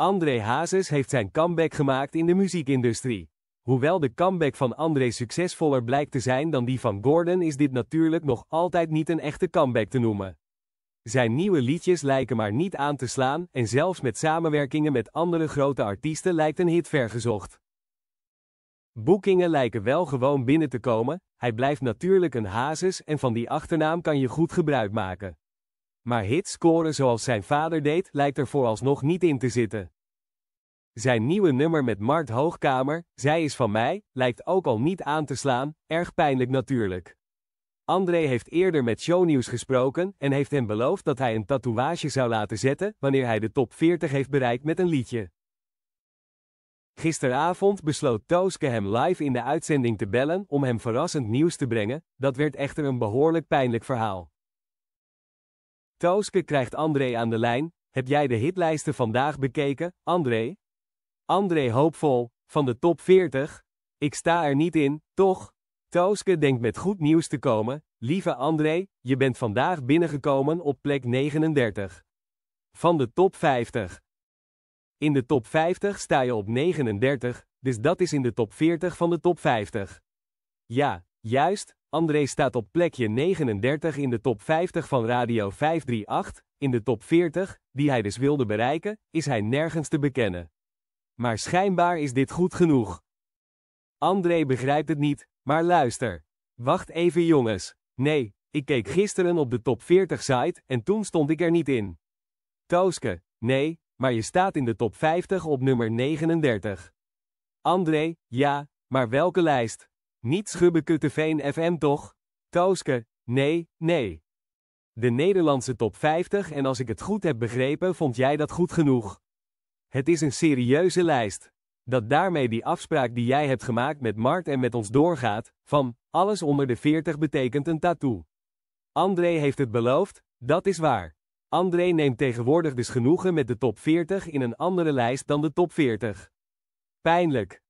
André Hazes heeft zijn comeback gemaakt in de muziekindustrie. Hoewel de comeback van André succesvoller blijkt te zijn dan die van Gordon, is dit natuurlijk nog altijd niet een echte comeback te noemen. Zijn nieuwe liedjes lijken maar niet aan te slaan, en zelfs met samenwerkingen met andere grote artiesten lijkt een hit vergezocht. Boekingen lijken wel gewoon binnen te komen, hij blijft natuurlijk een hazes en van die achternaam kan je goed gebruik maken maar hits scoren zoals zijn vader deed lijkt er vooralsnog niet in te zitten. Zijn nieuwe nummer met Mart Hoogkamer, Zij is van mij, lijkt ook al niet aan te slaan, erg pijnlijk natuurlijk. André heeft eerder met Shownieuws gesproken en heeft hem beloofd dat hij een tatoeage zou laten zetten wanneer hij de top 40 heeft bereikt met een liedje. Gisteravond besloot Tooske hem live in de uitzending te bellen om hem verrassend nieuws te brengen, dat werd echter een behoorlijk pijnlijk verhaal. Tooske krijgt André aan de lijn, heb jij de hitlijsten vandaag bekeken, André? André hoopvol, van de top 40? Ik sta er niet in, toch? Tooske denkt met goed nieuws te komen, lieve André, je bent vandaag binnengekomen op plek 39. Van de top 50. In de top 50 sta je op 39, dus dat is in de top 40 van de top 50. Ja, juist, André staat op plekje 39 in de top 50 van Radio 538, in de top 40, die hij dus wilde bereiken, is hij nergens te bekennen. Maar schijnbaar is dit goed genoeg. André begrijpt het niet, maar luister. Wacht even jongens. Nee, ik keek gisteren op de top 40 site en toen stond ik er niet in. Tooske, nee, maar je staat in de top 50 op nummer 39. André, ja, maar welke lijst? Niet Schubbekutteveen FM toch? Tooske, nee, nee. De Nederlandse top 50 en als ik het goed heb begrepen vond jij dat goed genoeg. Het is een serieuze lijst. Dat daarmee die afspraak die jij hebt gemaakt met Mart en met ons doorgaat, van, alles onder de 40 betekent een tattoo. André heeft het beloofd, dat is waar. André neemt tegenwoordig dus genoegen met de top 40 in een andere lijst dan de top 40. Pijnlijk.